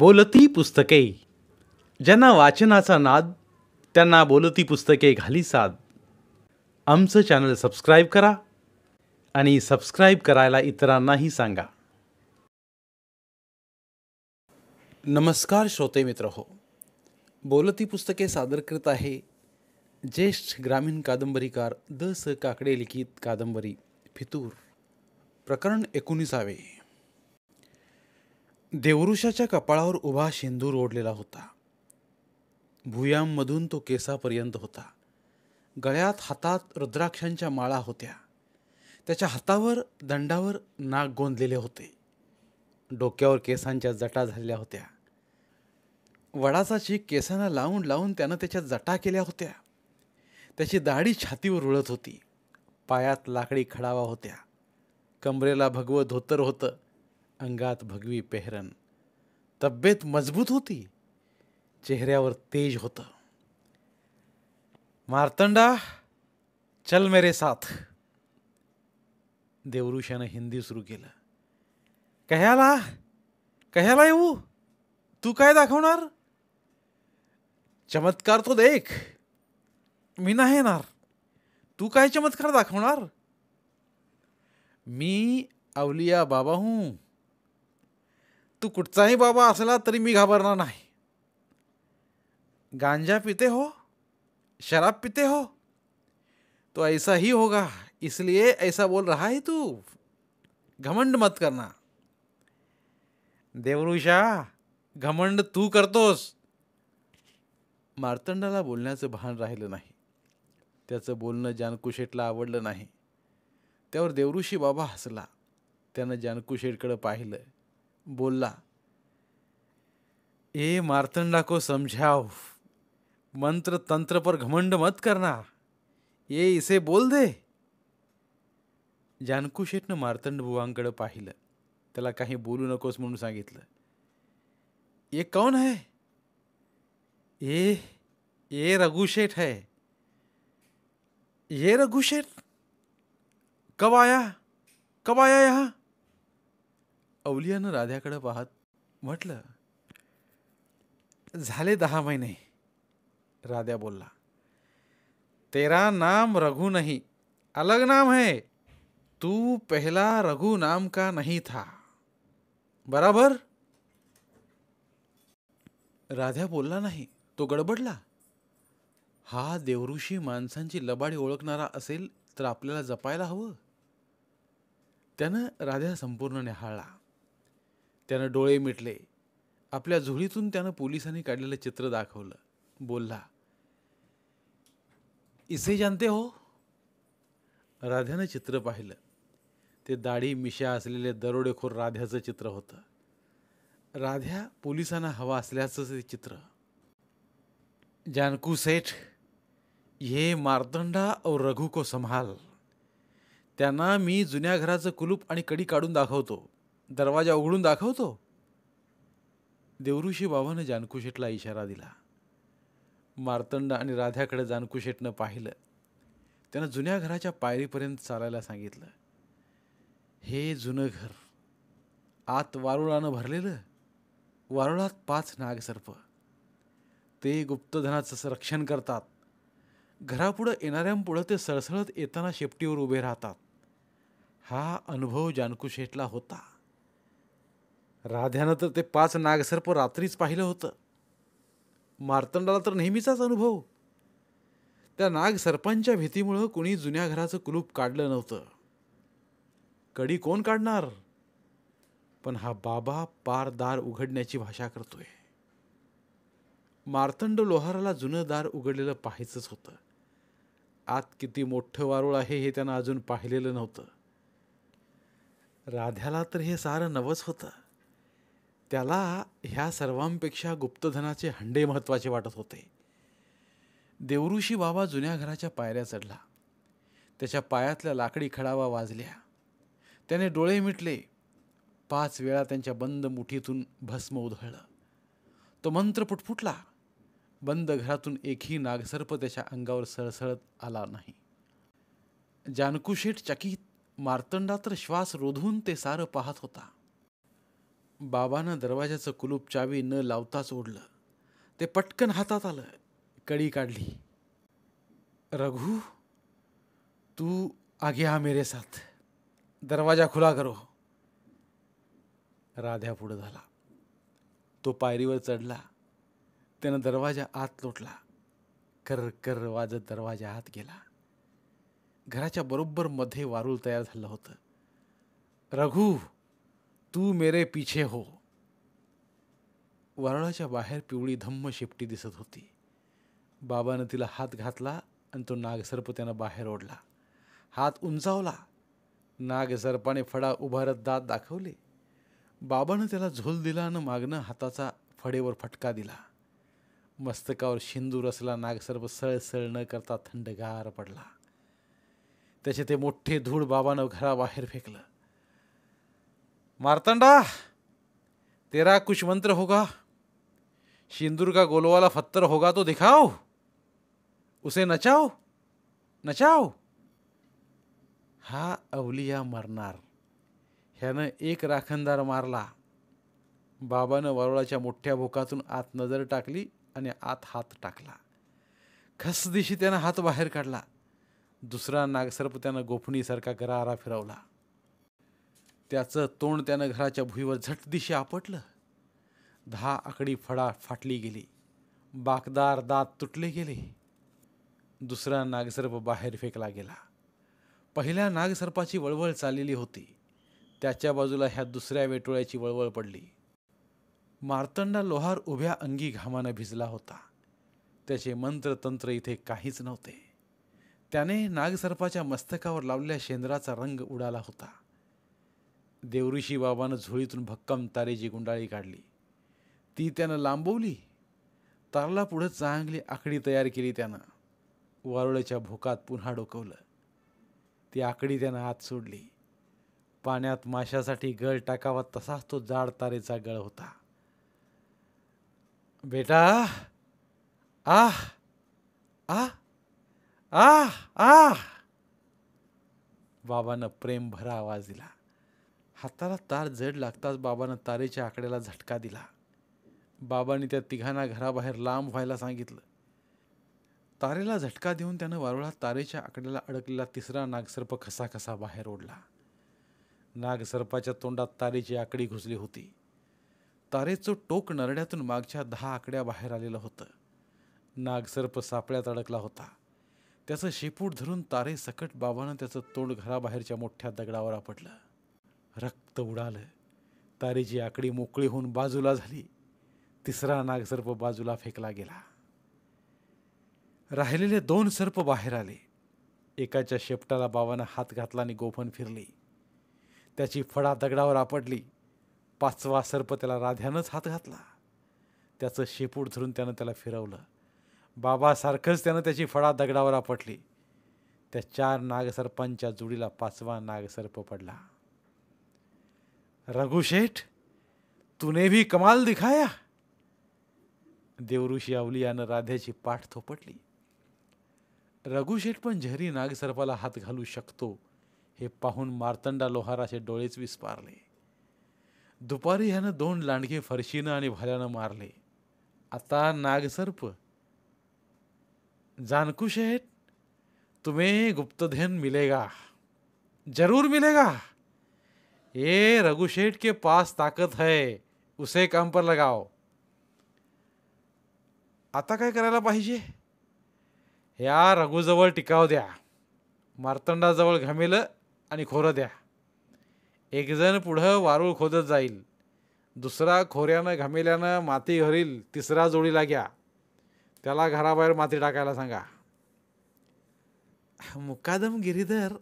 बोलती पुस्तके ज्यांना वाचनाचा नाद त्यांना बोलती पुस्तके घाली साद आमचं चॅनल सबस्क्राईब करा आणि सबस्क्राईब करायला इतरांनाही सांगा नमस्कार श्रोते मित्र हो बोलती पुस्तके सादर करत आहे ज्येष्ठ ग्रामीण कादंबरीकार द स काकडे लिखित कादंबरी फितूर प्रकरण एकोणीसावे देवरुषाच्या कपाळावर उभा शेंदूर ओढलेला होता भुयांमधून तो केसापर्यंत होता गळ्यात हातात रुद्राक्षांच्या माळा होत्या त्याच्या हातावर दंडावर नाक गोंदलेले होते डोक्यावर केसांच्या जटा झालेल्या होत्या वडाचा चीक केसांना लावून लावून त्यानं त्याच्या जटा केल्या होत्या त्याची दाढी छातीवर उळत होती पायात लाकडी खडावा होत्या कमरेला भगवं धोतर होतं अंगात भगवी पेहरन तब्येत मजबूत होती चेहऱ्यावर तेज होतं मार्तंडा चल मेरे साथ देवऋषानं हिंदी सुरू केलं कह्याला कह्याला येऊ तू काय दाखवणार चमत्कार तो देख मी नाही येणार तू काय चमत्कार दाखवणार मी अवलिया बाबा हूं तू कुठचाही बाबा असला तरी मी घाबरणार नाही गांजा पिते हो शराब पिते हो तो ऐसा ही होगा इसलिए ऐसा बोल रहा है तू घमंड मत करना देवरुषा घमंड तू करतोस मार्तंडाला बोलण्याचं भान राहिलं नाही त्याचं बोलणं जानकुशेटला आवडलं नाही त्यावर देवऋषी बाबा हसला त्यानं जानकुशेटकडं पाहिलं बोला ए मार्तंडा को समझाओ मंत्र तंत्र पर घमंड मत करना ये इसे बोल दे जानकू शेठनं मार्तंड बुवांकडे पाहिलं त्याला काही बोलू नकोस म्हणून सांगितलं ये कौन है ये ये रघुशेठ है ये रघुशेठ कब आया कब आया यहां अवलियानं राध्याकडं पाहत म्हटलं झाले दहा महिने राध्या बोलला तेरा नाम रघु नाही अलग नाम है तू पहिला रघु नाम का नाही था बराबर राध्या बोलला नाही तो गडबडला हा देवऋषी माणसांची लबाडी ओळखणारा असेल तर आपल्याला जपायला हवं त्यानं राध्या संपूर्ण निहाळला त्यानं डोळे मिटले आपल्या झुळीतून त्यानं पोलिसांनी काढलेलं चित्र दाखवलं बोलला इसे जानते हो राध्यानं चित्र पाहिलं ते दाढी मिशा असलेले दरोडेखोर राध्याचं चित्र होतं राध्या पोलिसांना हवा असल्याचं ते चित्र जानकू सेठ हे मारदंडा और रघु को संभाल त्यांना मी जुन्या घराचं कुलूप आणि कडी काढून दाखवतो दरवाजा उघडून दाखवतो देवऋषी बाबानं जानकुशेटला इशारा दिला मार्तंड आणि राध्याकडे जानकुशेटनं पाहिलं त्यानं जुन्या घराच्या पायरीपर्यंत चालायला सांगितलं हे जुनं घर आत वारुळानं भरलेलं वारुळात पाच नागसर्प ते गुप्तधनाचं रक्षण करतात घरापुढं येणाऱ्यांपुढं ते सळसळत येताना शेपटीवर उभे राहतात हा अनुभव जानकुशेटला होता राध्यानं तर ते पाच नागसर्प रात्रीच पाहिलं होतं मार्तंडाला तर नेहमीचाच अनुभव त्या नागसर्पांच्या भीतीमुळं कुणी जुन्या घराचं कुलूप काढलं नव्हतं कडी कोण काढणार पण हा बाबा पार दार उघडण्याची भाषा करतोय मार्तंड लोहाराला जुनं दार उघडलेलं पाहायचंच होतं आत किती मोठं वारूळ आहे हे त्यानं अजून पाहिलेलं नव्हतं राध्याला तर हे सारं नवच होतं त्याला ह्या सर्वांपेक्षा गुप्तधनाचे हंडे महत्त्वाचे वाटत होते देवऋषी बाबा जुन्या घराच्या पायऱ्या चढला त्याच्या पायातल्या लाकडी खडावा वाजल्या त्याने डोळे मिटले पाच वेळा त्यांच्या बंद मुठीतून भस्म उधळलं तो मंत्र पुटपुटला बंद घरातून एकही नागसर्प त्याच्या अंगावर सळसळत आला नाही जानकुशेठ चकित मार्तंडात्र श्वास रोधून ते सारं पाहत होता बाबानं दरवाजाचं कुलूप चावी न लावताच ओढलं ते पटकन हातात आलं कडी काढली रघु तू आगे हा मेरे साथ दरवाजा खुला करो राध्या पुढं झाला तो पायरीवर चढला त्यानं दरवाजा आत लोटला कर कर वाजत दरवाजा आत गेला घराच्या बरोबर मध्ये वारूळ तयार झालं होतं रघु तू मेरे पीछे हो वारळाच्या बाहेर पिवळी धम्म शेपटी दिसत होती बाबानं तिला हात घातला आणि तो नागसर्प त्यानं बाहेर ओढला हात उंचावला नागसर्पाने फडा उभारत दात दाखवले बाबानं त्याला झोल दिला आणि मागणं हाताचा फडेवर फटका दिला मस्तकावर शिंदूर असला नागसर्प सळसळ न करता थंडगार पडला त्याचे ते मोठे धूळ बाबानं घराबाहेर फेकलं मारतंडा तेरा कुछ मंत्र होगा सिंदूर का गोलवाला फत्तर होगा तो दिखाओ उसे नचाओ नचाओ हा अवलिया मरणार ह्यानं एक राखणदार मारला बाबानं वरुळाच्या मोठ्या भोकातून आत नजर टाकली आणि आत हात टाकला खसदिशी त्यानं हात बाहेर काढला दुसरा नागसर्प त्यानं गोफणीसारखा गरारा फिरवला त्याचं तोंड त्यानं घराच्या भुईवर झट दिशी आपटलं दहा आकडी फडा फाटली गेली बाकदार दात तुटले गेले दुसरा नागसर्प बाहेर फेकला गेला पहिल्या नागसर्पाची वळवळ चाललेली होती त्याच्या बाजूला ह्या दुसऱ्या वेटोळ्याची वळवळ पडली मार्तंडा लोहार उभ्या अंगी घामानं भिजला होता त्याचे तंत्र इथे काहीच नव्हते त्याने नागसर्पाच्या मस्तकावर लावलेल्या शेंद्राचा रंग उडाला होता देवऋषी बाबानं झोळीतून भक्कम तारेची गुंडाळी काढली ती त्यानं लांबवली तारला पुढं चांगली आकडी तयार केली त्यानं वारुळ्याच्या भोकात पुन्हा डोकवलं ती आकडी त्यानं आत सोडली पाण्यात माशासाठी गळ टाकावा तसाच तो जाड तारेचा गळ होता बेटा आह आ आह आह बाबानं प्रेमभरा आवाज दिला हाताला तार जड लागताच बाबानं तारेच्या आकड्याला झटका दिला बाबांनी त्या तिघांना घराबाहेर लांब व्हायला सांगितलं तारेला झटका देऊन त्यानं वारुळात तारेच्या आकड्याला अडकलेला तिसरा नागसर्प खसाखसा बाहेर ओढला नागसर्पाच्या तोंडात तारेची आकडी घुसली होती तारेचं टोक नरड्यातून मागच्या दहा आकड्या बाहेर आलेलं होतं नागसर्प सापळ्यात अडकला होता त्याचं शेपूट धरून तारे सकट बाबानं त्याचं तोंड घराबाहेरच्या मोठ्या दगडावर आपटलं रक्त उडालं तारीची आकडी मोकळी होऊन बाजूला झाली तिसरा नागसर्प बाजूला फेकला गेला राहिलेले दोन सर्प बाहेर आले एकाच्या शेपटाला बाबानं हात घातला आणि गोफन फिरली त्याची फळा दगडावर आपडली पाचवा सर्प त्याला राध्यानंच हात घातला त्याचं शेपूट धरून त्यानं त्याला फिरवलं बाबासारखंच त्यानं त्याची फळा दगडावर आपटली त्या चार नागसर्पांच्या जुडीला पाचवा नागसर्प पडला रघुशेठ तूने भी कमाल दिखाया देवऋषी यानं राध्याची पाठ थोपटली रघुशेठ पण झरी नागसर्पाला हात घालू शकतो हे पाहून मार्तंडा लोहाराचे डोळेच विस्पारले दुपारी ह्यानं दोन लांडगे फरशीनं आणि भाल्यानं मारले आता नागसर्प जानकुशेठ तुम्ही गुप्तधेन मिलेगा जरूर मिलेगा ये रघुशेठ के पास ताकत है उसे काम पर लगाओ आता काय करायला पाहिजे या रघुजवळ टिकाव द्या मार्तंडाजवळ घमेलं आणि खोरं द्या एकजण पुढं वारूळ खोदत जाईल दुसरा खोऱ्यानं घमेल्यानं माती घरील तिसरा जोडीला घ्या त्याला घराबाहेर माती टाकायला सांगा मुकादम गिरीधर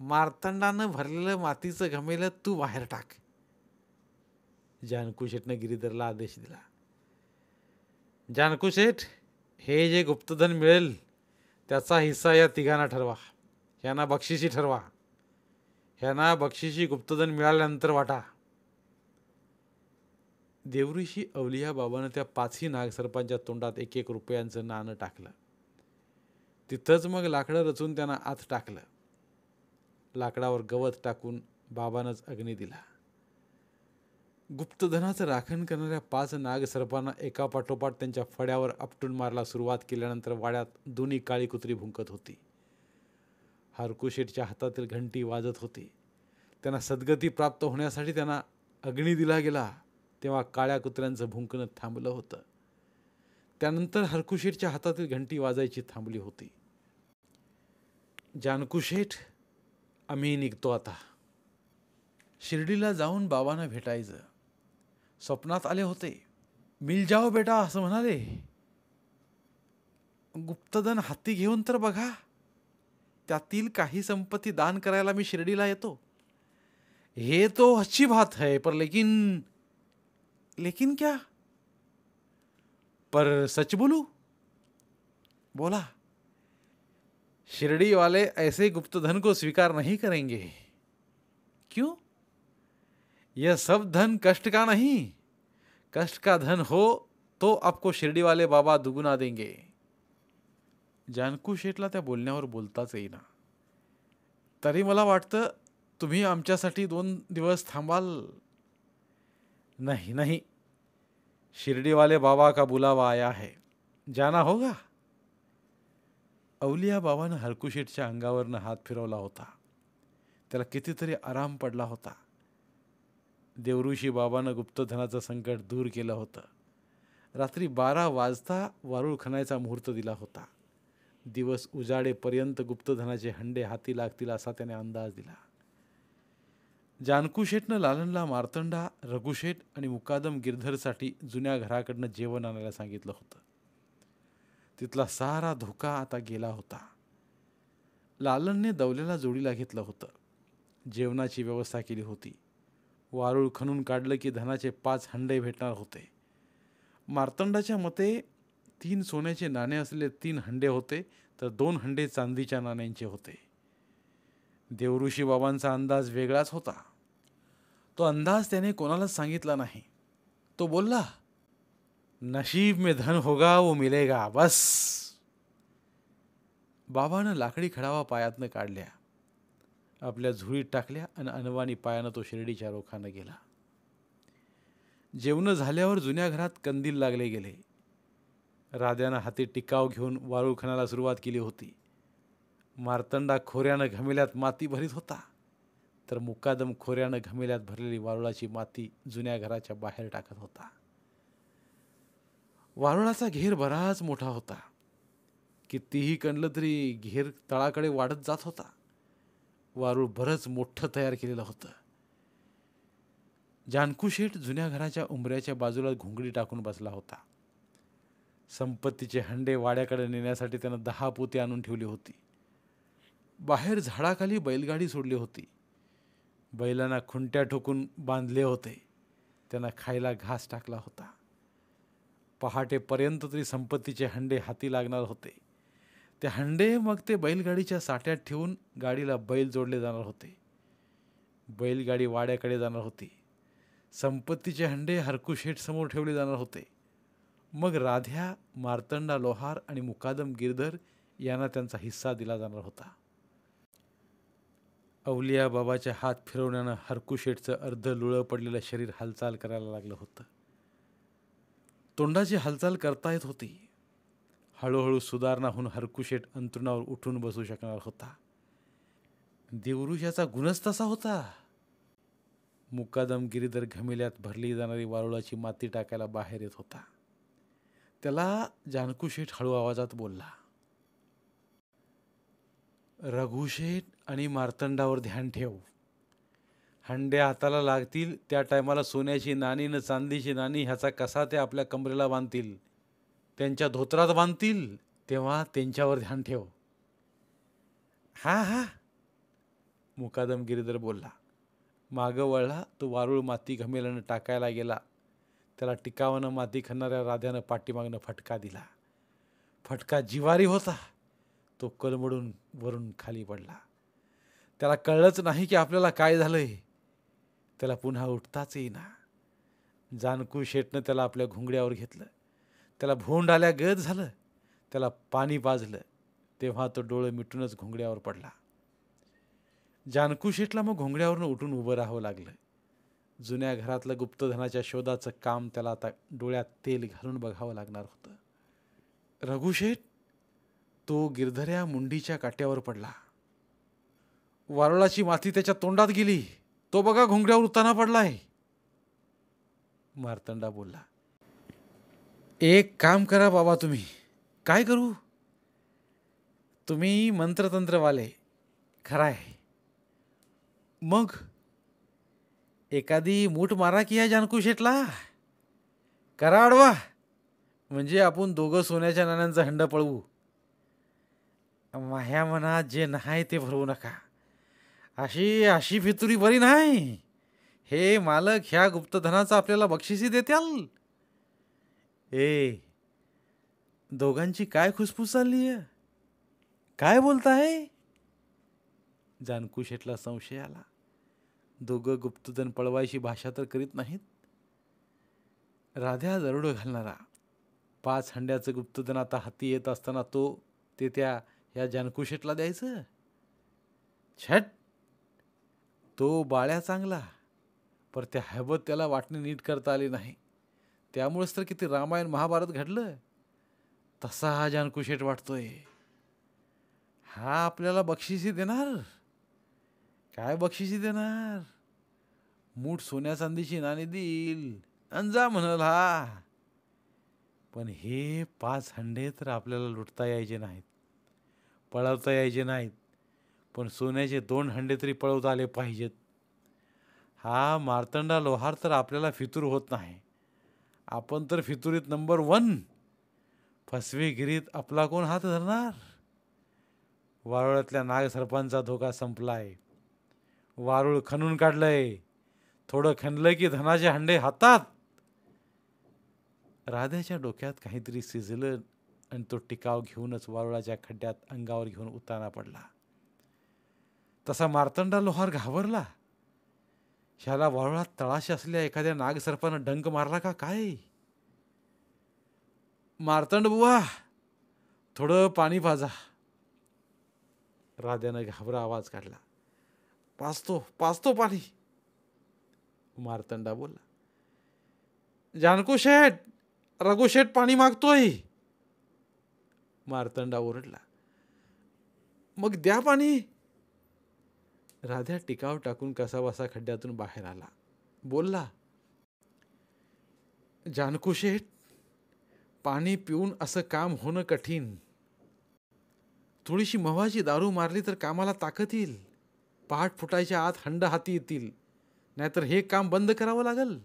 मार्तंडानं भरलेलं मातीचं घमेलं तू बाहेर टाक जानकू गिरीधरला आदेश दिला जानकू हे जे गुप्तधन मिळेल त्याचा हिस्सा या तिघांना ठरवा ह्यांना बक्षिशी ठरवा ह्यांना बक्षिशी गुप्तधन मिळाल्यानंतर वाटा देवऋषी अवलिया बाबानं त्या पाचही नागसर्पांच्या तोंडात एक एक रुपयांचं नाणं टाकलं तिथंच मग लाकडं रचून त्यांना आत टाकलं लाकडावर गवत टाकून बाबानंच अग्नी दिला गुप्तधनाचं राखण करणाऱ्या पाच नागसर्पांना एकापाठोपाठ त्यांच्या फड्यावर आपटून मारला सुरुवात केल्यानंतर वाड्यात दोन्ही काळी कुत्री भुंकत होती हरकुशेटच्या हातातील घंटी वाजत होती त्यांना सद्गती प्राप्त होण्यासाठी त्यांना अग्नी दिला गेला तेव्हा काळ्या कुत्र्यांचं भुंकणं थांबलं होतं त्यानंतर हरकुशेटच्या हातातील घंटी वाजायची थांबली होती जानकुशेठ आम्ही निघतो आता शिर्डीला जाऊन बाबांना भेटायचं स्वप्नात आले होते मिल जाओ बेटा असं म्हणाले गुप्तधन हाती घेऊन तर बघा त्यातील काही संपत्ती दान करायला मी शिर्डीला येतो हे तो अच्छी बात है पर लेकिन लेकिन क्या पर सच बोलू बोला शिरडी वाले ऐसे गुप्त धन को स्वीकार नहीं करेंगे क्यों यह सब धन कष्ट का नहीं कष्ट का धन हो तो आपको शिरडी वाले बाबा दुगुना देंगे जानकू शेटला त्या बोलण्यावर बोलताच येईना तरी मला वाटतं तुम्ही आमच्यासाठी दोन दिवस थांबाल नहीं नहीं शिरडी वाले बाबा का बुलावा आया है जाना होगा अवलिया बाबानं हलकुशेठच्या अंगावरनं हात फिरवला होता त्याला कितीतरी आराम पडला होता देवऋषी बाबानं गुप्तधनाचं संकट दूर केलं होतं रात्री बारा वाजता वारुळ खणायचा मुहूर्त दिला होता दिवस उजाडेपर्यंत गुप्तधनाचे हंडे हाती लागतील असा त्याने अंदाज दिला जानकुशेठनं लालनला मार्तंडा रघुशेठ आणि मुकादम गिरधरसाठी जुन्या घराकडनं जेवण आणायला सांगितलं होतं तिथला सारा धोका आता गेला होता लालनने दवलेला जोडीला घेतलं होतं जेवणाची व्यवस्था केली होती वारूळ खणून काढलं की धनाचे पाच हंडे भेटणार होते मार्तंडाच्या मते तीन सोन्याचे नाणे असलेले तीन हंडे होते तर दोन हंडे चांदीच्या नाण्यांचे होते देवऋषी बाबांचा अंदाज वेगळाच होता तो अंदाज त्याने कोणालाच सांगितला नाही तो बोलला नशीब में धन होगा वो मिलेगा बस बाबानं लाकडी खडावा पायातनं काढल्या आपल्या झुळीत टाकल्या आणि अनवानी पायानं तो शिर्डीच्या रोखानं गेला जेवणं झाल्यावर जुन्या घरात कंदील लागले गेले राध्यानं हाती टिकाव घेऊन वाळूखणाला सुरुवात केली होती मार्तंडा खोऱ्यानं घमेल्यात माती भरीत होता तर मुकादम खोऱ्यानं घमेल्यात भरलेली वारुळाची माती जुन्या घराच्या बाहेर टाकत होता वारुळाचा घेर बराच मोठा होता कितीही कणलं तरी घेर तळाकडे वाढत जात होता वारुळ बरंच मोठं तयार केलेलं होतं जानकुशेट जुन्या घराच्या उंबऱ्याच्या बाजूला घुंगडी टाकून बसला होता संपत्तीचे हंडे वाड्याकडे नेण्यासाठी त्यानं दहा पोती आणून ठेवली होती बाहेर झाडाखाली बैलगाडी सोडली होती बैलांना खुंट्या ठोकून बांधले होते त्यांना खायला घास टाकला होता पहाटेपर्यंत तरी संपत्तीचे हंडे हाती लागणार होते ते हंडे मग ते बैलगाडीच्या साठ्यात ठेवून गाडीला बैल जोडले जाणार होते बैलगाडी वाड्याकडे जाणार होती संपत्तीचे हंडे समोर ठेवले जाणार होते मग राध्या मार्तंडा लोहार आणि मुकादम गिरधर यांना त्यांचा हिस्सा दिला जाणार होता अवलिया बाबाच्या हात फिरवण्यानं हरकुशेटचं अर्ध लुळं पडलेलं शरीर हालचाल करायला लागलं होतं तोंडाची हालचाल करता येत होती हळूहळू सुधारणाहून हरकुशेट अंतरुणावर उठून बसू शकणार होता देवरुषाचा गुणच तसा होता मुकादम गिरीधर घमिल्यात भरली जाणारी वारुळाची माती टाकायला बाहेर येत होता त्याला जानकुशेठ हळू आवाजात बोलला रघुशेठ आणि मार्तंडावर ध्यान ठेव हंड्या हाताला लागतील त्या टायमाला सोन्याची नाणी न चांदीची नाणी ह्याचा कसा ते आपल्या कमरेला बांधतील त्यांच्या धोत्रात बांधतील तेव्हा त्यांच्यावर ध्यान ठेव हा हा मुकादम गिरीधर बोलला मागं वळला तो वारुळ माती घमेल्यानं टाकायला गेला त्याला टिकावानं माती खणणाऱ्या राध्यानं पाठीमागनं फटका दिला फटका जिवारी होता तो कलमडून वरून खाली पडला त्याला कळलंच नाही की आपल्याला काय झालंय त्याला पुन्हा उठताच येईना जानकू शेटनं त्याला आपल्या घुंगड्यावर घेतलं त्याला भोंड आल्या गद झालं त्याला पाणी पाजलं तेव्हा तो डोळे मिटूनच घोंगड्यावर पडला जानकू शेटला मग घोंगड्यावरनं उठून उभं राहावं लागलं जुन्या घरातलं गुप्तधनाच्या शोधाचं काम त्याला आता डोळ्यात तेल घालून बघावं लागणार होतं रघुशेठ तो गिरधऱ्या मुंडीच्या काट्यावर पडला वारुळाची माती त्याच्या तोंडात गेली तो बघा घोंगड्यावर उताना पडला आहे मार्तंडा बोलला एक काम करा बाबा तुम्ही काय करू तुम्ही मंत्रतंत्रवाले खरा आहे मग एखादी मूठ मारा की या जानकू करा अडवा, म्हणजे आपण दोघं सोन्याच्या नाण्यांचा हंड पळवू माह्या मनात जे नाही ते भरवू नका अशी अशी फितुरी बरी नाही हे मालक ह्या गुप्तधनाचा आपल्याला बक्षिसी देत्याल ए दोघांची काय खुसफुस चालली आहे काय बोलताय जानकू शेटला संशय आला दोघं गुप्तधन पळवायची भाषा तर करीत नाहीत राध्या दरोडं घालणारा पाच हंड्याचं गुप्तधन आता हाती येत असताना तो ते त्या ह्या जानकू द्यायचं छट तो बाळ्या चांगला पर त्या हैबत त्याला वाटणे नीट करता आली नाही त्यामुळेच तर किती रामायण महाभारत घडलं तसा हा जानकुशेट वाटतोय हा आपल्याला बक्षिसी देणार काय बक्षिसी देणार मूठ सोन्या चांदीची नाणी देईल अंजा म्हणाल हा पण हे पाच हंडे तर आपल्याला लुटता यायचे नाहीत पळवता यायचे नाहीत पण सोन्याचे दोन हंडे तरी पळवता आले पाहिजेत हा मार्तंडा लोहार तर आपल्याला फितूर होत नाही आपण तर फितुरीत नंबर वन फसवेगिरीत आपला कोण हात धरणार वारुळातल्या नागसर्पांचा धोका संपलाय वारुळ खणून काढलंय थोडं खणलं की धनाचे हंडे हातात राधेच्या डोक्यात काहीतरी सिजलं आणि तो टिकाव घेऊनच वारुळाच्या खड्ड्यात अंगावर घेऊन उताना पडला तसा मार्तंडा लोहार घाबरला ह्याला वाळूळात तळाशी असल्या एखाद्या नागसर्पानं डंक मारला का काय मार्तंड बुवा थोडं पाणी पाजा राध्यानं घाबरा आवाज काढला पाचतो पाचतो पाणी मार्तंडा बोलला जानकू शेठ पाणी मागतोय मार्तंडा ओरडला मग द्या पाणी राध्या टिकाव टाकून कसाबसा खड्ड्यातून बाहेर आला बोलला जानकुशेठ पाणी पिऊन असं काम होणं कठीण थोडीशी मव्हाची दारू मारली तर कामाला ताकद येईल पहाट फुटायच्या आत हंड हाती येतील नाहीतर हे काम बंद करावं लागल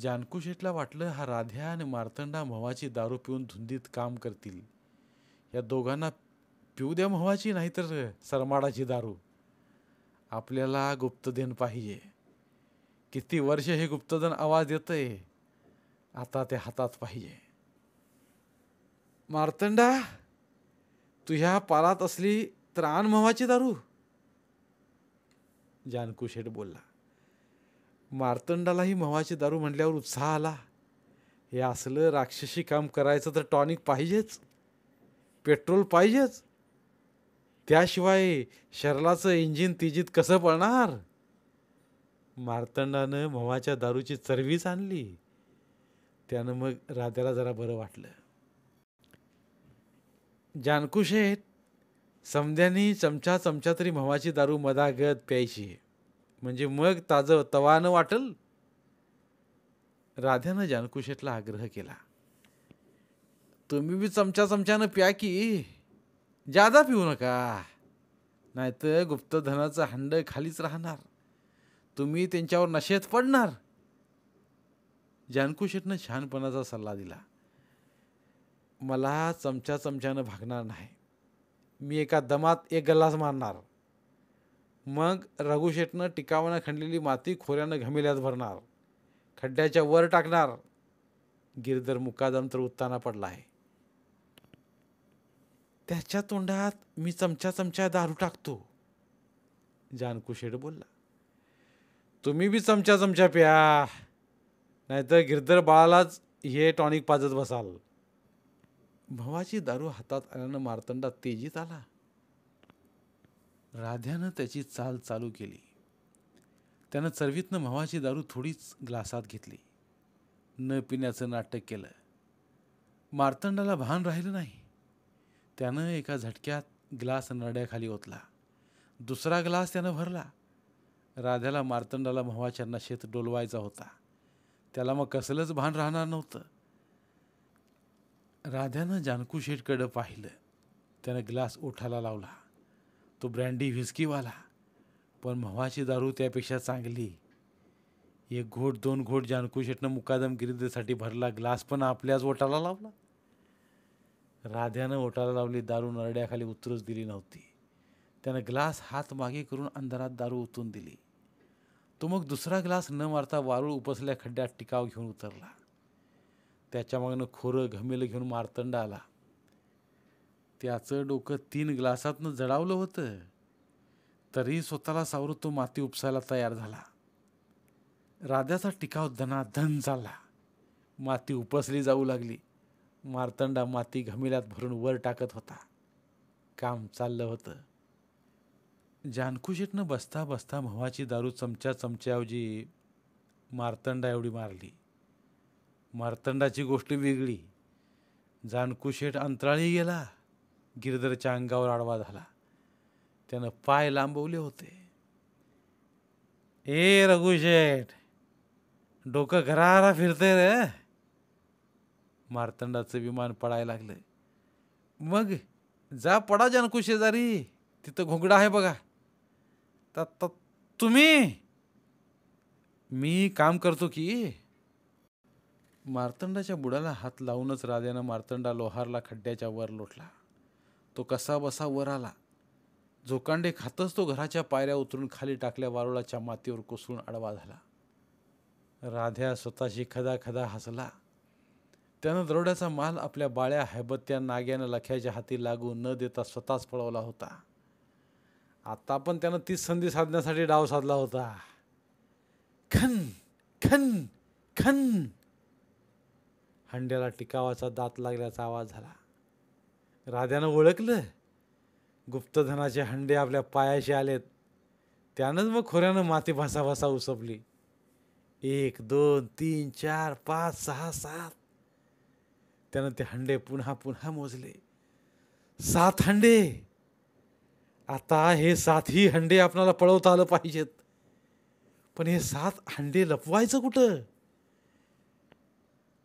जानकुशेठला वाटलं हा राध्या आणि मार्तंडा मव्हाची दारू पिऊन धुंदीत काम करतील या दोघांना पिऊ द्या मवाची नाहीतर सरमाडाची दारू आपल्याला गुप्तधन पाहिजे किती वर्ष हे गुप्तधन आवाज येतंय आता ते हातात पाहिजे मार्तंडा तू ह्या पालात असली त्राण मवाचे दारू जानकू शेठ बोलला मार्तंडालाही मवाची दारू म्हटल्यावर उत्साह आला हे असलं राक्षसी काम करायचं तर टॉनिक पाहिजेच पेट्रोल पाहिजेच त्याशिवाय शरलाचं इंजिन तिजीत कसं पळणार मार्तंडानं मवाच्या दारूची चरवीच आणली त्यानं मग राध्याला जरा बरं वाटलं जानकुशेत समध्यानी चमचा चमचा तरी मवाची दारू मदागत प्यायची म्हणजे मग ताज तवानं वाटल राध्यानं जानकुशेतला आग्रह केला तुम्ही बी चमचा चमच्यानं प्या की जादा पिऊ नका नाहीतर गुप्तधनाचं हंड खालीच राहणार तुम्ही त्यांच्यावर नशेत पडणार जानकू छानपणाचा सल्ला दिला मला चमचा चमच्यानं भागणार नाही मी एका दमात एक गल्लास मारणार मग रघुशेटनं टिकावानं खणलेली माती खोऱ्यानं घमिल्यात भरणार खड्ड्याच्या वर टाकणार गिरधर मुकादम तर उत्ताना पडला आहे त्याच्या तोंडात मी चमचा चमचा दारू टाकतो जानकू बोलला तुम्ही बी चमचा चमचा प्या नाहीतर गिरधर बाळालाच हे टॉनिक पाजत बसाल भवाची दारू हातात आल्यानं मार्तंडा तेजीत आला राध्यानं त्याची चाल चालू केली त्यानं चरवीतनं भवाची दारू थोडीच ग्लासात घेतली न पिण्याचं नाटक केलं मार्तंडाला भान राहिलं नाही त्यानं एका झटक्यात ग्लास नड्याखाली ओतला दुसरा ग्लास त्यानं भरला राध्याला मार्तंडाला मवाच्यांना शेत डोलवायचा होता त्याला मग कसलंच भान राहणार नव्हतं राध्यानं जानकू शेठकडं पाहिलं त्यानं ग्लास ओठाला लावला तो ब्रँडी व्हिस्कीवाला पण मव्हाची दारू त्यापेक्षा चांगली एक घोट दोन घोट जानकू शेठनं मुकादमगिरीसाठी भरला ग्लास पण आपल्याच ओठाला लावला राध्यानं ओटाला लावली दारू नरड्याखाली उतरूच दिली नव्हती त्यानं ग्लास हात मागे करून अंधारात दारू उतरून दिली तो मग दुसरा ग्लास न मारता वारूळ उपसल्या खड्ड्यात टिकाव घेऊन उतरला त्याच्या खोरं घमेलं घेऊन मारतंड आला त्याचं डोकं तीन ग्लासातनं जडावलं होतं तरीही स्वतःला सावरत तो माती उपसायला तयार झाला राध्याचा टिकाव धनाधन झाला माती उपसली जाऊ लागली मारतंडा माती घमिलात भरून वर टाकत होता काम चाललं होतं जानकुशेटनं बसता बसता म्हवाची दारू चमच्या चमच्याऐवजी मारतंडा एवढी मारली मारतंडाची गोष्ट वेगळी जानकुशेठ अंतराळी गेला गिरधरच्या अंगावर आडवा झाला त्यानं पाय लांबवले होते ए रघुशेठ डोकं घरारा फिरते रे मार्तंडाचं विमान पडायला लागलं मग जा पडा जनकुशेजारी तिथं घोंगडा आहे बघा तर तुम्ही मी काम करतो की मार्तंडाच्या बुडाला हात लावूनच राजानं मार्तंडा लोहारला खड्ड्याच्या वर लोटला तो कसा बसा वर आला झोकांडे खातच तो घराच्या पायऱ्या उतरून खाली टाकल्या वारुळाच्या मातीवर कोसळून आडवा झाला राध्या स्वतःशी खदा खदा हसला त्यानं दरोड्याचा माल आपल्या बाळ्या हैबत्या नाग्यानं लख्याच्या हाती लागू न देता स्वतःच पळवला होता आता पण त्यानं तीच संधी साधण्यासाठी डाव साधला होता खन खन खन हंड्याला टिकावाचा दात लागल्याचा आवाज झाला राध्यानं ओळखलं गुप्तधनाचे हंडे आपल्या पायाशी आलेत त्यानंच मग खोऱ्यानं माती भासाभासा उसपली एक दोन तीन चार पाच सहा सात त्यानं ते हंडे पुन्हा पुन्हा मोजले सात हंडे आता हे सातही हंडे आपणाला पळवता आलं पाहिजेत पण हे सात हंडे लपवायचं कुठं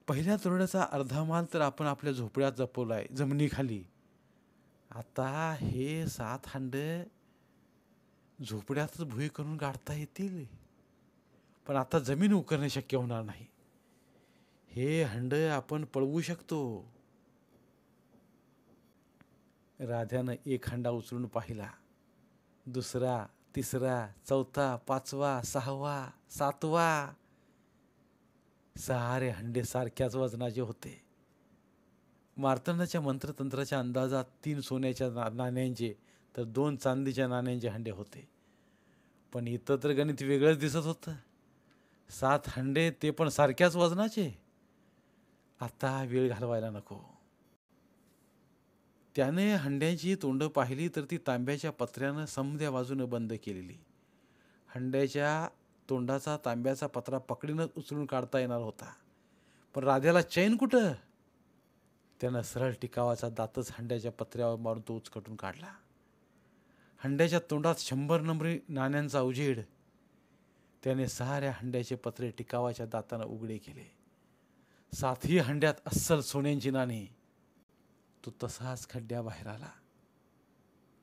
पहिल्या तोरड्याचा अर्धा माल तर आपण आपल्या झोपड्यात जपवलाय जमिनीखाली आता हे सात हांडे झोपड्यातच भुई करून गाठता येतील पण आता जमीन उकरणे शक्य होणार नाही हे हंडे आपण पळवू शकतो राध्यानं एक हंडा उचलून पाहिला दुसरा तिसरा चौथा पाचवा सहावा सातवा सारे हंडे सारख्याच वजनाचे होते मार्तंडाच्या मंत्रतंत्राच्या अंदाजात तीन सोन्याच्या ना नाण्यांचे तर दोन चांदीच्या नाण्यांचे हंडे होते पण इथं तर गणित वेगळंच दिसत होतं सात हंडे ते पण सारख्याच वजनाचे आता वेळ घालवायला नको त्याने हंड्याची तोंड पाहिली तर ती तांब्याच्या पत्र्यानं समध्या बाजूनं बंद केलेली हंड्याच्या तोंडाचा तांब्याचा पत्रा पकडीनंच उचलून काढता येणार होता पण राध्याला चैन कुठं त्यानं सरळ टिकावाचा दातच हंड्याच्या पत्र्यावर मारून तो उचकटून काढला हंड्याच्या तोंडात शंभर नंबरी नाण्यांचा उजेड त्याने साऱ्या हंड्याचे पत्रे टिकावाच्या दातानं उघडे केले साथी हंड्यात अस्सल सोन्यांची नाणी तो तसाच बाहेर आला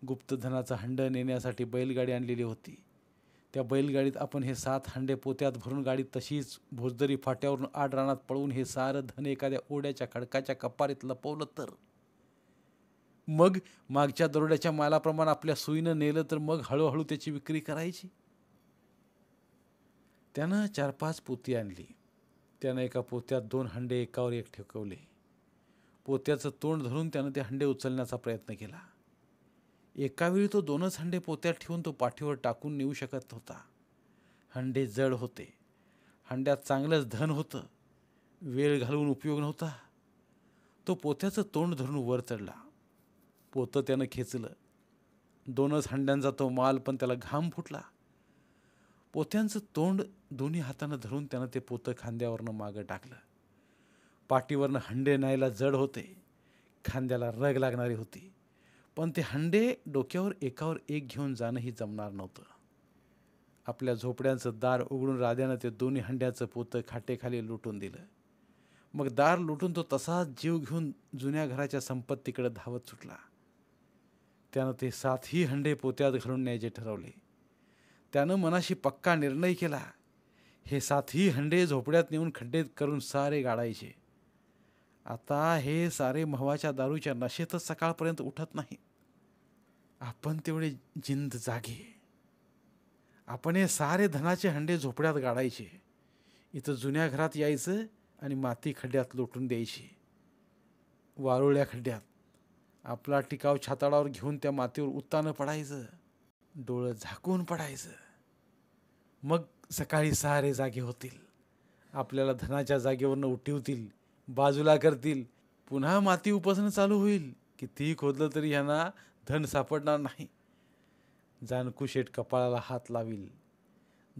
गुप्तधनाचा हंड नेण्यासाठी बैलगाडी आणलेली होती त्या बैलगाडीत आपण हे सात हंडे पोत्यात भरून गाडी तशीच भोजदरी फाट्यावरून आड रानात पळवून हे सारं धन एखाद्या ओढ्याच्या खडकाच्या कपारीत लपवलं तर मग मागच्या दरोड्याच्या मालाप्रमाणे आपल्या सुईनं नेलं तर मग हळूहळू त्याची विक्री करायची त्यानं चार पाच पोती आणली त्यानं एका पोत्यात दोन हंडे एकावर एक ठेकवले पोत्याचं तोंड धरून त्यानं ते हंडे उचलण्याचा प्रयत्न केला एकावेळी तो दोनच हंडे पोत्यात ठेवून तो पाठीवर टाकून नेऊ शकत होता हंडे जड होते हंड्यात चांगलंच धन होतं वेळ घालवून उपयोग नव्हता तो पोत्याचं तोंड धरून वर चढला पोतं त्यानं खेचलं दोनच हंड्यांचा तो माल पण त्याला घाम फुटला पोत्यांचं तोंड दोन्ही हातानं धरून त्यानं ते पोतं खांद्यावरनं मागं टाकलं पाठीवरनं हंडे न्यायला जड होते खांद्याला रग लागणारी होती पण ते हंडे डोक्यावर एकावर एक घेऊन जाणंही जमणार नव्हतं आपल्या झोपड्यांचं दार उघडून राध्यानं ते दोन्ही हंड्याचं पोतं खाटेखाली लुटून दिलं मग दार लुटून तो तसाच जीव घेऊन जुन्या घराच्या संपत्तीकडे धावत सुटला त्यानं ते सातही हंडे पोत्यात घालून न्यायचे ठरवले त्यानं मनाशी पक्का निर्णय केला हे सातही हंडे झोपड्यात नेऊन खड्डे करून सारे गाडायचे आता हे सारे महवाच्या दारूच्या नशेतच सकाळपर्यंत उठत नाही आपण तेवढे जिंद जागे आपण हे सारे धनाचे हंडे झोपड्यात गाडायचे इथं जुन्या घरात यायचं आणि माती खड्ड्यात लोटून द्यायची वारुळ्या खड्ड्यात आपला टिकाव छाताडावर घेऊन त्या मातीवर उत्तानं पडायचं डोळं झाकून पडायचं मग सकाळी सारे जागे होतील आपल्याला धनाच्या जागेवरनं उठिवतील बाजूला करतील पुन्हा माती उपसणं चालू होईल कितीही खोदलं तरी ह्यांना धन सापडणार नाही जानकू शेठ कपाळाला हात लावील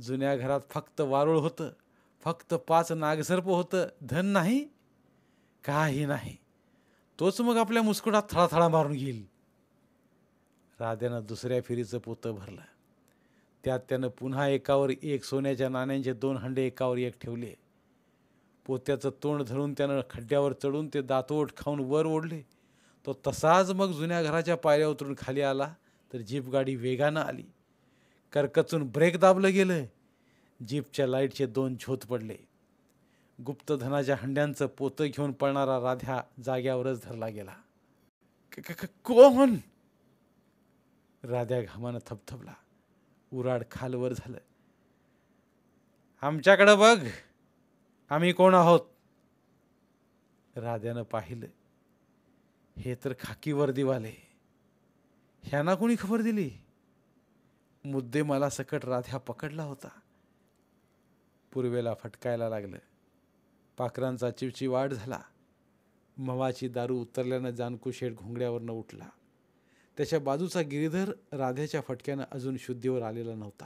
जुन्या घरात फक्त वारुळ होतं फक्त पाच नागसर्प होतं धन नाही काही नाही तोच मग आपल्या मुस्कुटात थळाथळा मारून घेईल राध्यानं दुसऱ्या फेरीचं पोतं भरलं त्यात त्यानं पुन्हा एकावर एक सोन्याच्या नाण्यांचे दोन हंडे एकावर एक ठेवले पोत्याचं तोंड धरून त्यानं खड्ड्यावर चढून ते दातोट खाऊन वर ओढले तो तसाच मग जुन्या घराच्या पायऱ्या उतरून खाली आला तर जीप गाडी वेगानं आली करकचून ब्रेक दाबलं गेलं जीपच्या लाईटचे दोन झोत पडले गुप्तधनाच्या हंड्यांचं पोतं घेऊन पळणारा राध्या जाग्यावरच धरला गेला कोण राध्या घामानं थपथपला उराड खालवर झालं आमच्याकडं बघ आम्ही कोण आहोत राध्यानं पाहिलं हे तर खाकी वर्दीवाले ह्यांना कोणी खबर दिली मुद्दे मला सकट राध्या पकडला होता पूर्वेला फटकायला लागलं पाखरांचा चिवची वाढ झाला मवाची दारू उतरल्यानं जानकू घोंगड्यावरनं उठला त्याच्या बाजूचा गिरीधर राध्याच्या फटक्यानं अजून शुद्धीवर आलेला नव्हता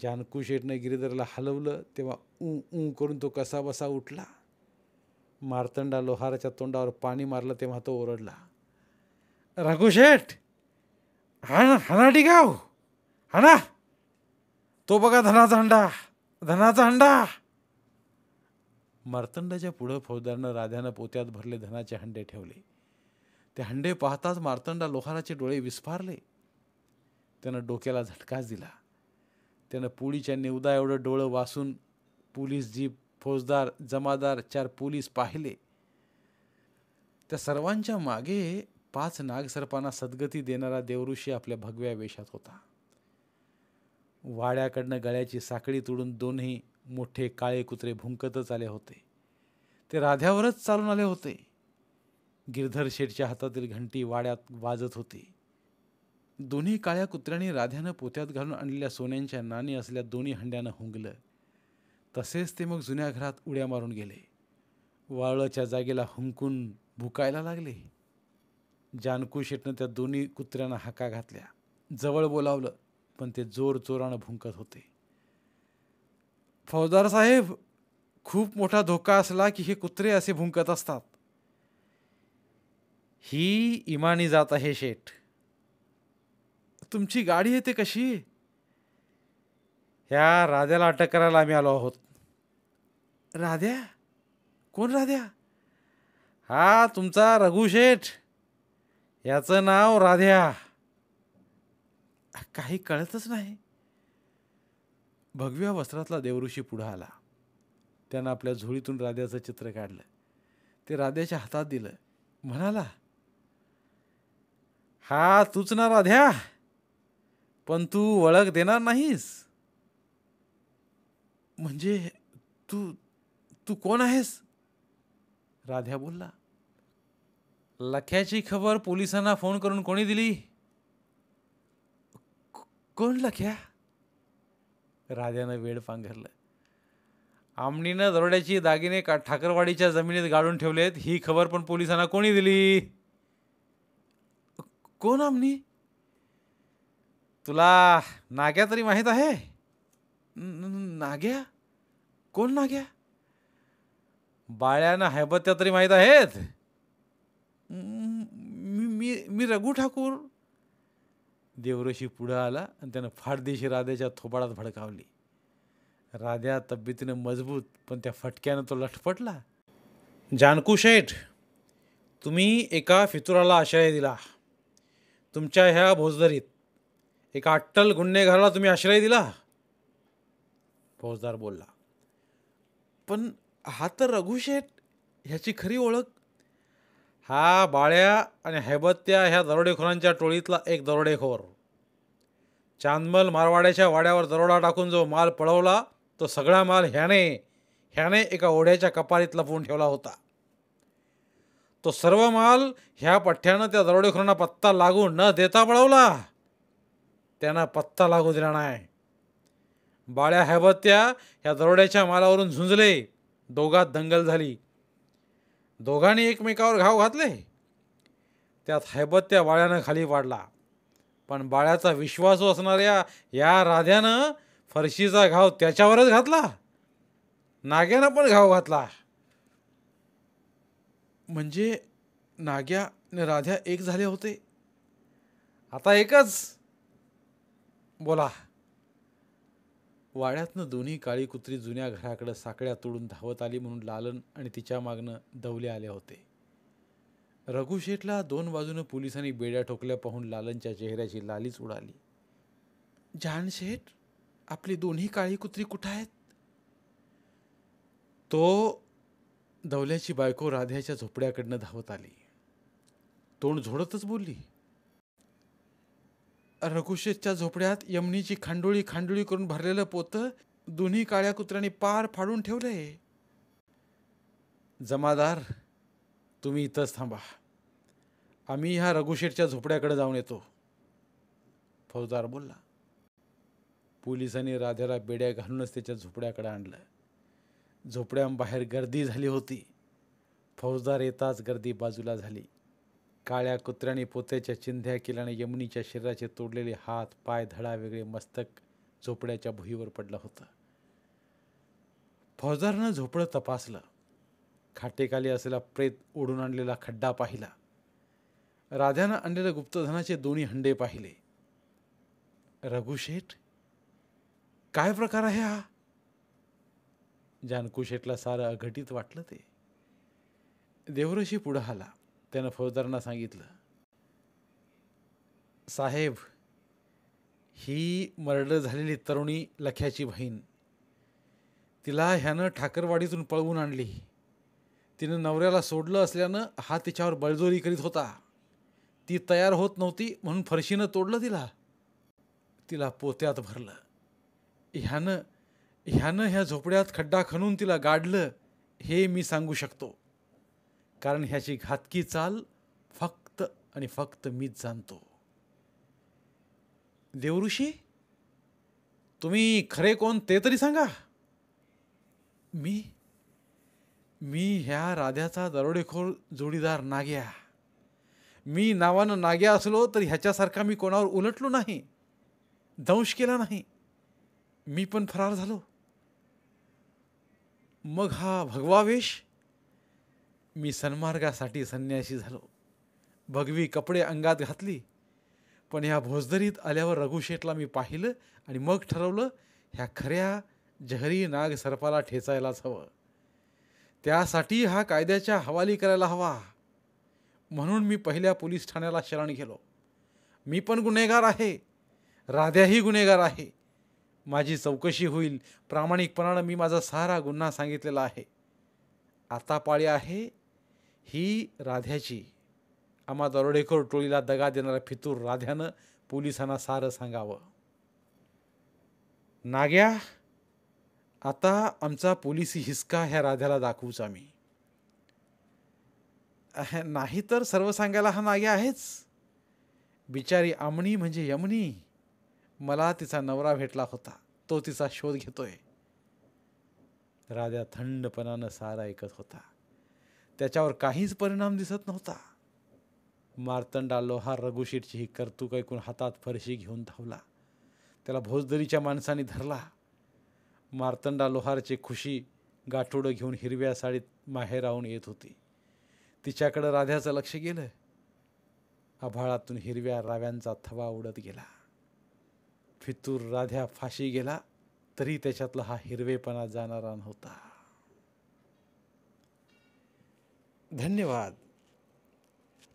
जानकू शेठनं गिरीधरला हलवलं तेव्हा ऊ ऊ करून तो कसा बसा उठला मार्तंडा लोहाराच्या तोंडावर पाणी मारलं तेव्हा तो ओरडला रघुशेठ हाणा हना टिकाव हना तो बघा धनाचा हंडा धनाचा हंडा मार्तंडाच्या पुढं फौजदारनं राध्यानं पोत्यात भरले धनाचे हंडे ठेवले ते हंडे पाहताच मार्तंडा लोहाराचे डोळे विस्फारले त्यानं डोक्याला झटकाच दिला त्यानं पुळीच्या निवदा एवढं डोळं वासून पोलीस जीप फौजदार जमादार चार पोलीस पाहिले त्या सर्वांच्या मागे पाच नागसर्पांना सद्गती देणारा देवऋषी आपल्या भगव्या वेशात होता वाड्याकडनं गळ्याची साखळी तुडून दोन्ही मोठे काळे कुत्रे भुंकतच आले होते ते राध्यावरच चालून आले होते गिरधर शेठच्या हातातील घंटी वाड्यात वाजत होती दोन्ही काळ्या कुत्र्यांनी राध्यानं पोत्यात घालून आणलेल्या सोन्यांच्या नाणी असल्या दोन्ही हंड्यानं हुंगलं तसेच ते मग जुन्या घरात उड्या मारून गेले वाळच्या जागेला हुंकून भुकायला लागले जानकू शेटनं त्या दोन्ही कुत्र्यांना हाका घातल्या जवळ बोलावलं पण ते जोर जोरानं भुंकत होते फौजदार साहेब खूप मोठा धोका असला की हे कुत्रे असे भुंकत असतात ही इमानी जात आहे शेठ तुमची गाडी येते कशी ह्या राध्याला अटक करायला आम्ही आलो आहोत राध्या कोण राध्या हा तुमचा शेठ याचं नाव राध्या काही कळतच नाही भगव्या वस्त्रातला देवऋषी पुढं आला त्यानं आपल्या झोळीतून राध्याचं चित्र काढलं ते राध्याच्या हातात दिलं म्हणाला हा तूच ना राध्या पण तू ओळख देणार नाहीस म्हणजे तू तू कोण आहेस राध्या बोलला लख्याची खबर पोलिसांना फोन करून कोणी दिली कोण लख्या राध्यानं वेळ पांघरलं आमणीनं दरोड्याची दागिने का ठाकरवाडीच्या जमिनीत गाडून ठेवलेत ही खबर पण पोलिसांना कोणी दिली कोण आमनी तुला नाग्या तरी माहीत आहे नाग्या कोण नाग्या बाळ्यानं हैबत्या तरी माहीत आहेत मी मी मी रघु ठाकूर देवऋषी पुढं आला आणि त्यानं फाटदेशी राध्याच्या थोबाडात भडकावली राध्या तब्येतीनं मजबूत पण त्या फटक्यानं तो लटपटला जानकू शेठ तुम्ही एका फितुराला आश्रय दिला तुमच्या ह्या भोजदरीत एका अट्टल गुन्हेगाराला तुम्ही आश्रय दिला फौजदार बोलला पण हा तर रघुशेठ ह्याची खरी ओळख हा बाळ्या आणि हैबत्या ह्या दरोडेखोरांच्या टोळीतला एक दरोडेखोर चांदमल मारवाड्याच्या वाड्यावर दरोडा टाकून जो माल पळवला तो सगळा माल ह्याने ह्याने एका ओढ्याच्या कपारीत लपवून ठेवला होता तो सर्व माल ह्या पठ्ठ्यानं त्या दरोडेखोरांना पत्ता लागू न देता पळवला त्यांना पत्ता लागू दिला नाही बाळ्या हैबत्या ह्या दरोड्याच्या मालावरून झुंजले दोघात दंगल झाली दोघांनी एकमेकावर घाव घातले त्यात हैबत्या बाळ्यानं खाली पाडला पण बाळ्याचा विश्वासू असणाऱ्या या राध्यानं फरशीचा घाव त्याच्यावरच घातला नाग्यानं पण घाव घातला म्हणजे नाग्या आणि राध्या एक झाले होते आता एकच बोला वाड्यातनं दोन्ही काळी कुत्री जुन्या घराकडं साकड्या तोडून धावत आली म्हणून लालन आणि तिच्या मागनं दवले आले होते रघुशेठला दोन बाजूनं पोलिसांनी बेड्या ठोकल्या पाहून लालनच्या चेहऱ्याची लालीच उडाली जानशेठ आपली दोन्ही काळी कुत्री कुठं आहेत तो दौल्याची बायको राध्याच्या झोपड्याकडनं धावत आली तोंड झोडतच बोलली रघुशेषच्या झोपड्यात यमनीची खांडोळी खांडोळी करून भरलेलं पोतं दोन्ही काळ्या कुत्र्यांनी पार फाडून ठेवलंय जमादार तुम्ही इथंच थांबा आम्ही ह्या रघुशेठच्या झोपड्याकडे जाऊन येतो फौजदार बोलला पोलिसांनी राधेला बेड्या घालूनच त्याच्या झोपड्याकडे आणलं झोपड्यांबाहेर गर्दी झाली होती फौजदार येताच गर्दी बाजूला झाली काळ्या कुत्र्याने पोत्याच्या चिंध्या केल्याने यमुनीच्या शरीराचे तोडलेले हात पाय धडा वेगळे मस्तक झोपड्याच्या भुईवर पडलं होतं फौजदारनं झोपडं तपासलं खाटेखाली असलेला प्रेत ओढून आणलेला खड्डा पाहिला राध्यानं आणलेल्या गुप्तधनाचे दोन्ही हंडे पाहिले रघुशेठ काय प्रकार आहे हा जानकुशेटला सारं अघटित वाटलं ते देवऋषी पुढं आला त्यानं फौजदारांना सांगितलं साहेब ही मर्डर झालेली तरुणी लख्याची बहीण तिला ह्यानं ठाकरवाडीतून पळवून आणली तिनं नवऱ्याला सोडलं असल्यानं हा तिच्यावर बळजोरी करीत होता ती तयार होत नव्हती म्हणून फरशीनं तोडलं तिला तिला पोत्यात भरलं ह्यानं ह्यानं ह्या झोपड्यात खड्डा खणून तिला गाडलं हे मी सांगू शकतो कारण ह्याची घातकी चाल फक्त आणि फक्त मीच जाणतो देवऋषी तुम्ही खरे कोण ते तरी सांगा मी मी ह्या राध्याचा दरोडेखोर जोडीदार नाग्या मी नावानं नाग्या असलो तर ह्याच्यासारखा मी कोणावर उलटलो नाही दंश केला नाही मी पण फरार झालो मग हा भगवावेश मी सन्मार्गासाठी संन्यासी झालो भगवी कपडे अंगात घातली पण ह्या भोजदरीत आल्यावर रघुशेठला मी पाहिलं आणि मग ठरवलं ह्या खऱ्या जहरी नाग सर्पाला ठेचायलाच हवं त्यासाठी हा कायद्याच्या हवाली करायला हवा म्हणून मी पहिल्या पोलीस ठाण्याला शरण गेलो मी पण गुन्हेगार आहे राध्याही गुन्हेगार आहे माझी चौकशी होईल प्रामाणिकपणानं मी माझा सारा गुन्हा सांगितलेला आहे आता पाळी आहे ही राध्याची आम्हा दरोडेखोर टोळीला दगा देणारा फितूर राध्यानं पोलिसांना सारं सांगावं नाग्या आता आमचा पोलिसी हिसका ह्या राध्याला दाखवूच आम्ही नाही तर सर्व सांगायला हा नाग्या आहेच बिचारी आमणी म्हणजे यमणी मला तिचा नवरा भेटला होता तो तिचा शोध घेतोय राजा थंडपणानं सारा ऐकत होता त्याच्यावर काहीच परिणाम दिसत नव्हता मार्तंडा लोहार रघुशीटची ही कर्तुक ऐकून हातात फरशी घेऊन धावला त्याला भोजदरीच्या माणसाने धरला मार्तंडा लोहारची खुशी गाठोडं घेऊन हिरव्या साडीत माहेरावून येत होती तिच्याकडं राध्याचं लक्ष गेलं आभाळातून हिरव्या राव्यांचा थवा उडत गेला फितूर राध्या फाशी गेला तरी त्याच्यातला हा हिरवेपणा जाणारा नव्हता धन्यवाद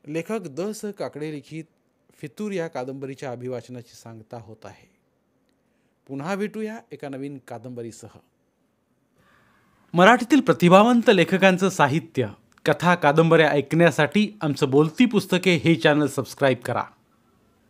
लेखक द स काकडे लिखित फितूर या कादंबरीच्या अभिवाचनाची सांगता होत आहे पुन्हा भेटूया एका नवीन कादंबरीसह मराठीतील प्रतिभावंत लेखकांचं साहित्य कथा कादंबऱ्या ऐकण्यासाठी आमचं बोलती पुस्तके हे चॅनल सबस्क्राईब करा